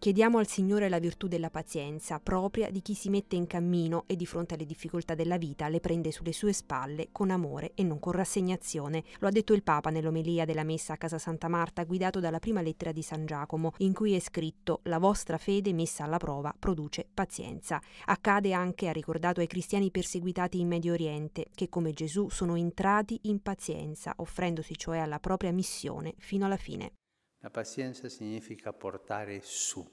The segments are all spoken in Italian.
Chiediamo al Signore la virtù della pazienza, propria di chi si mette in cammino e di fronte alle difficoltà della vita le prende sulle sue spalle con amore e non con rassegnazione. Lo ha detto il Papa nell'omelia della messa a Casa Santa Marta, guidato dalla prima lettera di San Giacomo, in cui è scritto La vostra fede messa alla prova produce pazienza. Accade anche, ha ricordato ai cristiani perseguitati in Medio Oriente, che come Gesù sono entrati in pazienza, offrendosi cioè alla propria missione fino alla fine. La pazienza significa portare su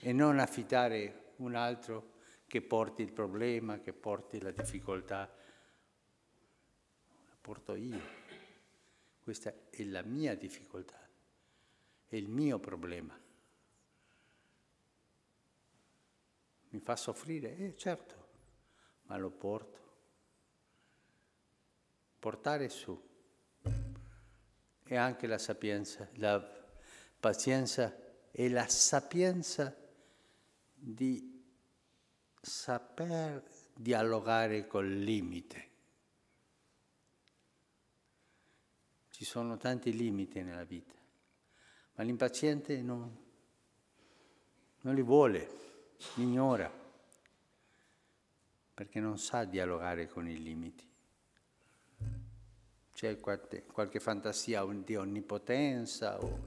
e non affidare un altro che porti il problema, che porti la difficoltà. La porto io. Questa è la mia difficoltà, è il mio problema. Mi fa soffrire? Eh certo, ma lo porto. Portare su e anche la sapienza, la pazienza e la sapienza di saper dialogare col limite. Ci sono tanti limiti nella vita, ma l'impaziente non, non li vuole, li ignora, perché non sa dialogare con i limiti c'è qualche, qualche, fantasia di onnipotenza o,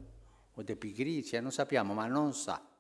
o di pigrizia, non sappiamo, ma non sa.